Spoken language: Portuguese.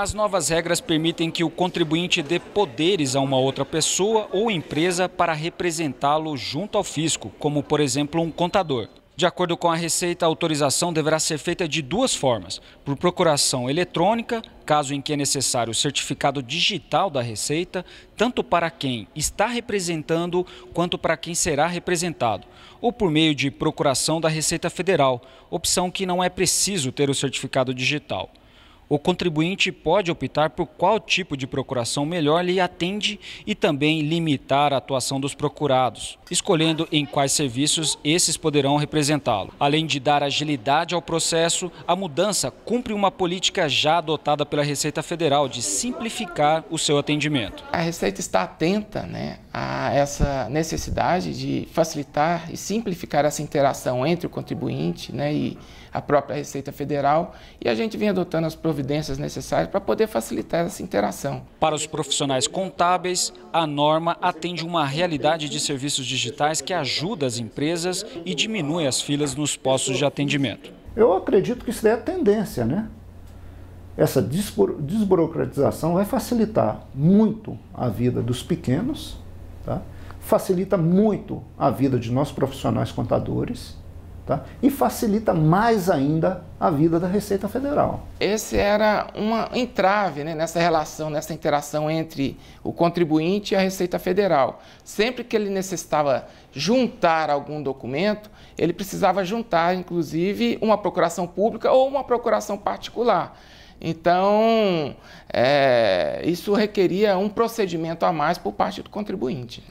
As novas regras permitem que o contribuinte dê poderes a uma outra pessoa ou empresa para representá-lo junto ao fisco, como, por exemplo, um contador. De acordo com a Receita, a autorização deverá ser feita de duas formas: por procuração eletrônica, caso em que é necessário o certificado digital da Receita, tanto para quem está representando quanto para quem será representado, ou por meio de procuração da Receita Federal, opção que não é preciso ter o certificado digital. O contribuinte pode optar por qual tipo de procuração melhor lhe atende e também limitar a atuação dos procurados, escolhendo em quais serviços esses poderão representá-lo. Além de dar agilidade ao processo, a mudança cumpre uma política já adotada pela Receita Federal de simplificar o seu atendimento. A Receita está atenta né, a essa necessidade de facilitar e simplificar essa interação entre o contribuinte né, e a própria Receita Federal, e a gente vem adotando as providências necessárias para poder facilitar essa interação. Para os profissionais contábeis, a norma atende uma realidade de serviços digitais que ajuda as empresas e diminui as filas nos postos de atendimento. Eu acredito que isso é a tendência, né? Essa desburocratização vai facilitar muito a vida dos pequenos Tá? Facilita muito a vida de nossos profissionais contadores tá? e facilita mais ainda a vida da Receita Federal. Esse era uma entrave né, nessa relação, nessa interação entre o contribuinte e a Receita Federal. Sempre que ele necessitava juntar algum documento, ele precisava juntar, inclusive, uma procuração pública ou uma procuração particular. Então, é, isso requeria um procedimento a mais por parte do contribuinte.